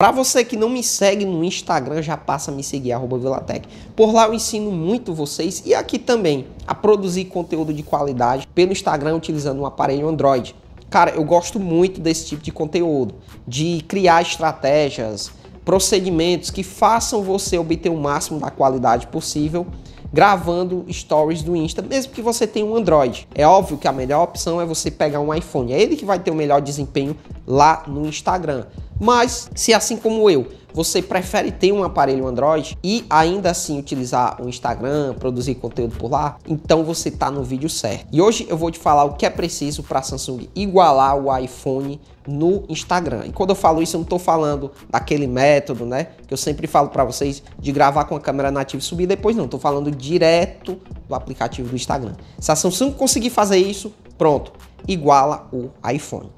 Para você que não me segue no Instagram, já passa a me seguir, arroba Vilatec. Por lá eu ensino muito vocês e aqui também a produzir conteúdo de qualidade pelo Instagram utilizando um aparelho Android. Cara, eu gosto muito desse tipo de conteúdo, de criar estratégias, procedimentos que façam você obter o máximo da qualidade possível gravando stories do Insta, mesmo que você tenha um Android. É óbvio que a melhor opção é você pegar um iPhone, é ele que vai ter o melhor desempenho lá no Instagram. Mas se assim como eu, você prefere ter um aparelho Android e ainda assim utilizar o Instagram, produzir conteúdo por lá, então você está no vídeo certo. E hoje eu vou te falar o que é preciso para a Samsung igualar o iPhone no Instagram. E quando eu falo isso, eu não estou falando daquele método, né? Que eu sempre falo para vocês de gravar com a câmera nativa e subir depois, não. Estou falando direto do aplicativo do Instagram. Se a Samsung conseguir fazer isso, pronto, iguala o iPhone.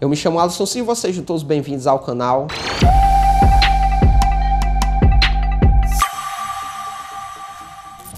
Eu me chamo Alisson Silva, sejam todos bem-vindos ao canal.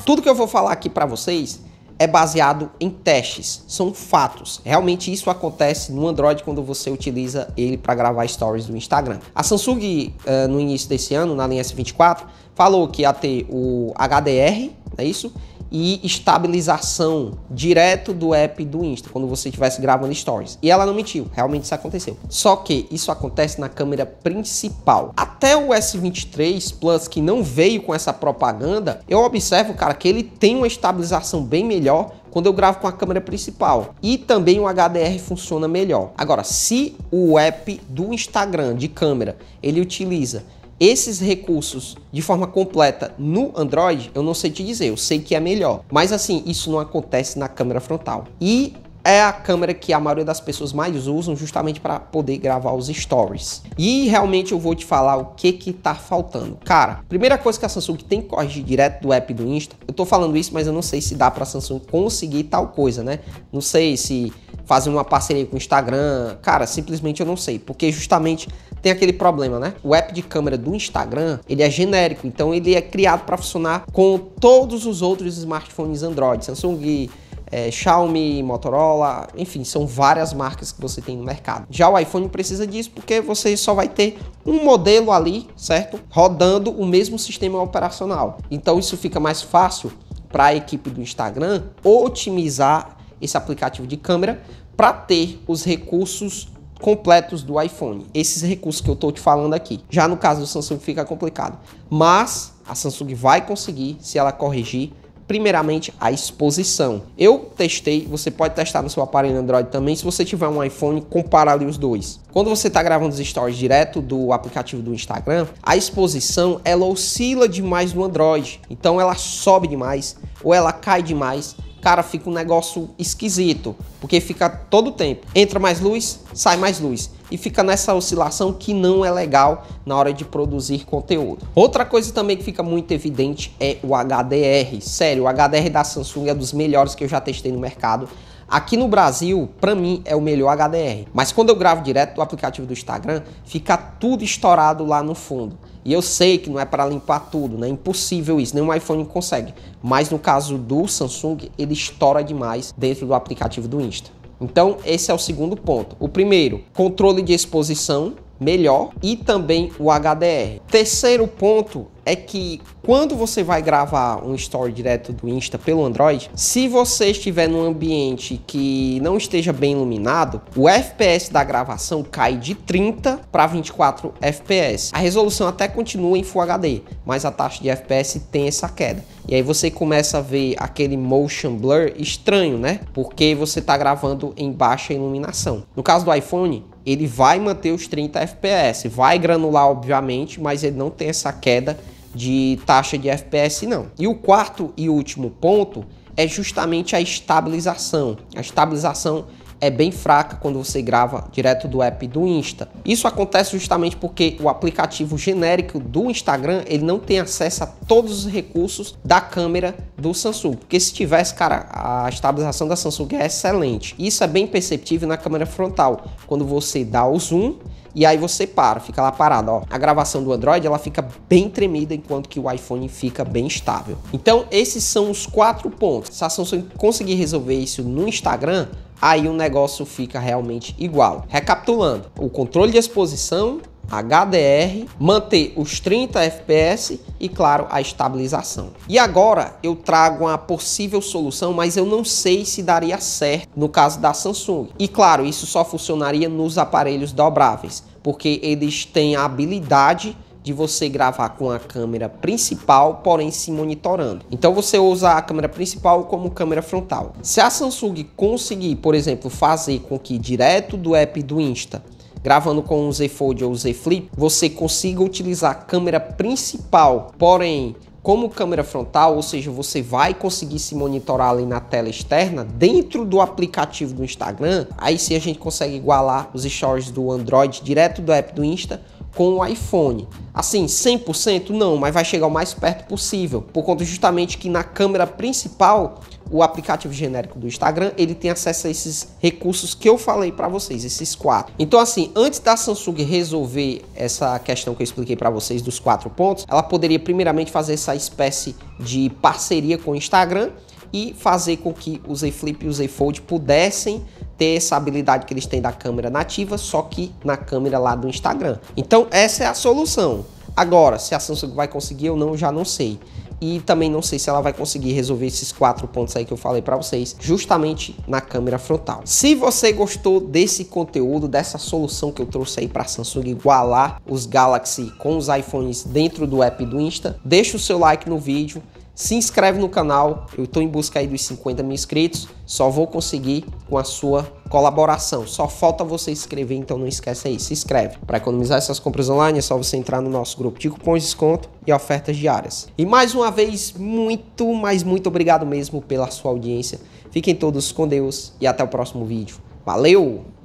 Tudo que eu vou falar aqui para vocês é baseado em testes, são fatos. Realmente isso acontece no Android quando você utiliza ele para gravar stories do Instagram. A Samsung, eh, no início desse ano, na linha S24, falou que ia ter o HDR, é isso? e estabilização direto do app do Insta, quando você estivesse gravando stories. E ela não mentiu, realmente isso aconteceu. Só que isso acontece na câmera principal. Até o S23 Plus, que não veio com essa propaganda, eu observo, cara, que ele tem uma estabilização bem melhor quando eu gravo com a câmera principal. E também o HDR funciona melhor. Agora, se o app do Instagram de câmera, ele utiliza esses recursos de forma completa no Android, eu não sei te dizer, eu sei que é melhor. Mas assim, isso não acontece na câmera frontal. E é a câmera que a maioria das pessoas mais usam justamente para poder gravar os stories. E realmente eu vou te falar o que que tá faltando. Cara, primeira coisa que a Samsung tem que corrigir direto do app do Insta. Eu tô falando isso, mas eu não sei se dá para a Samsung conseguir tal coisa, né? Não sei se fazer uma parceria com o Instagram. Cara, simplesmente eu não sei, porque justamente tem aquele problema, né? O app de câmera do Instagram, ele é genérico, então ele é criado para funcionar com todos os outros smartphones Android, Samsung, é, Xiaomi, Motorola, enfim, são várias marcas que você tem no mercado. Já o iPhone precisa disso porque você só vai ter um modelo ali, certo? Rodando o mesmo sistema operacional. Então isso fica mais fácil para a equipe do Instagram otimizar esse aplicativo de câmera para ter os recursos completos do iPhone. Esses recursos que eu estou te falando aqui. Já no caso do Samsung fica complicado, mas a Samsung vai conseguir se ela corrigir primeiramente a exposição. Eu testei, você pode testar no seu aparelho Android também, se você tiver um iPhone, compara ali os dois. Quando você está gravando os stories direto do aplicativo do Instagram, a exposição ela oscila demais no Android, então ela sobe demais ou ela cai demais cara, fica um negócio esquisito, porque fica todo o tempo. Entra mais luz, sai mais luz. E fica nessa oscilação que não é legal na hora de produzir conteúdo. Outra coisa também que fica muito evidente é o HDR. Sério, o HDR da Samsung é dos melhores que eu já testei no mercado. Aqui no Brasil, para mim, é o melhor HDR. Mas quando eu gravo direto do aplicativo do Instagram, fica tudo estourado lá no fundo. E eu sei que não é para limpar tudo, né? É impossível isso, nenhum iPhone consegue. Mas no caso do Samsung, ele estoura demais dentro do aplicativo do Insta. Então, esse é o segundo ponto. O primeiro, controle de exposição melhor e também o HDR. Terceiro ponto é que quando você vai gravar um story direto do Insta pelo Android, se você estiver num ambiente que não esteja bem iluminado, o FPS da gravação cai de 30 para 24 FPS. A resolução até continua em Full HD, mas a taxa de FPS tem essa queda. E aí você começa a ver aquele motion blur estranho, né? Porque você está gravando em baixa iluminação. No caso do iPhone, ele vai manter os 30 FPS, vai granular obviamente, mas ele não tem essa queda de taxa de FPS, não. E o quarto e último ponto é justamente a estabilização. A estabilização é bem fraca quando você grava direto do app do Insta. Isso acontece justamente porque o aplicativo genérico do Instagram, ele não tem acesso a todos os recursos da câmera do Samsung, porque se tivesse, cara, a estabilização da Samsung é excelente. Isso é bem perceptível na câmera frontal, quando você dá o zoom e aí você para, fica lá parado, ó. A gravação do Android, ela fica bem tremida enquanto que o iPhone fica bem estável. Então, esses são os quatro pontos. Se a Samsung conseguir resolver isso no Instagram, aí o negócio fica realmente igual. Recapitulando, o controle de exposição HDR, manter os 30 FPS e, claro, a estabilização. E agora eu trago uma possível solução, mas eu não sei se daria certo no caso da Samsung. E, claro, isso só funcionaria nos aparelhos dobráveis, porque eles têm a habilidade de você gravar com a câmera principal, porém se monitorando. Então você usa a câmera principal como câmera frontal. Se a Samsung conseguir, por exemplo, fazer com que direto do app do Insta gravando com o Z Fold ou Z Flip, você consiga utilizar a câmera principal, porém como câmera frontal, ou seja, você vai conseguir se monitorar ali na tela externa dentro do aplicativo do Instagram. Aí sim a gente consegue igualar os stories do Android direto do app do Insta com o iPhone. Assim, 100% não, mas vai chegar o mais perto possível, por conta justamente que na câmera principal, o aplicativo genérico do Instagram, ele tem acesso a esses recursos que eu falei para vocês, esses quatro. Então assim, antes da Samsung resolver essa questão que eu expliquei para vocês dos quatro pontos, ela poderia primeiramente fazer essa espécie de parceria com o Instagram e fazer com que o Z Flip e o Z Fold pudessem ter essa habilidade que eles têm da câmera nativa, só que na câmera lá do Instagram. Então essa é a solução. Agora, se a Samsung vai conseguir ou não, eu já não sei. E também não sei se ela vai conseguir resolver esses quatro pontos aí que eu falei para vocês, justamente na câmera frontal. Se você gostou desse conteúdo, dessa solução que eu trouxe aí para Samsung igualar os Galaxy com os iPhones dentro do app do Insta, deixa o seu like no vídeo, se inscreve no canal, eu estou em busca aí dos 50 mil inscritos, só vou conseguir com a sua colaboração. Só falta você inscrever, então não esquece aí, se inscreve. Para economizar essas compras online é só você entrar no nosso grupo de cupons de desconto e ofertas diárias. E mais uma vez, muito, mas muito obrigado mesmo pela sua audiência. Fiquem todos com Deus e até o próximo vídeo. Valeu!